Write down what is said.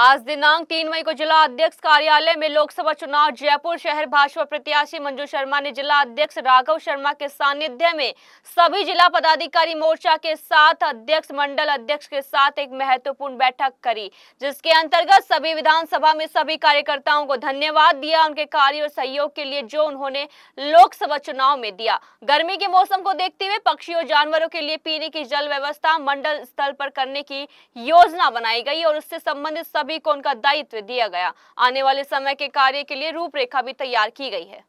आज दिनांक तीन मई को जिला अध्यक्ष कार्यालय में लोकसभा चुनाव जयपुर शहर भाजपा प्रत्याशी मंजू शर्मा ने जिला अध्यक्ष राघव शर्मा के सानिध्य में सभी जिला पदाधिकारी मोर्चा के साथ अध्यक्ष मंडल अध्यक्ष के साथ एक महत्वपूर्ण बैठक करी जिसके अंतर्गत सभी विधानसभा में सभी कार्यकर्ताओं को धन्यवाद दिया उनके कार्य और सहयोग के लिए जो उन्होंने लोकसभा चुनाव में दिया गर्मी के मौसम को देखते हुए पक्षियों और जानवरों के लिए पीने की जल व्यवस्था मंडल स्थल पर करने की योजना बनाई गई और उससे संबंधित सभी सभी को उनका दायित्व दिया गया आने वाले समय के कार्य के लिए रूपरेखा भी तैयार की गई है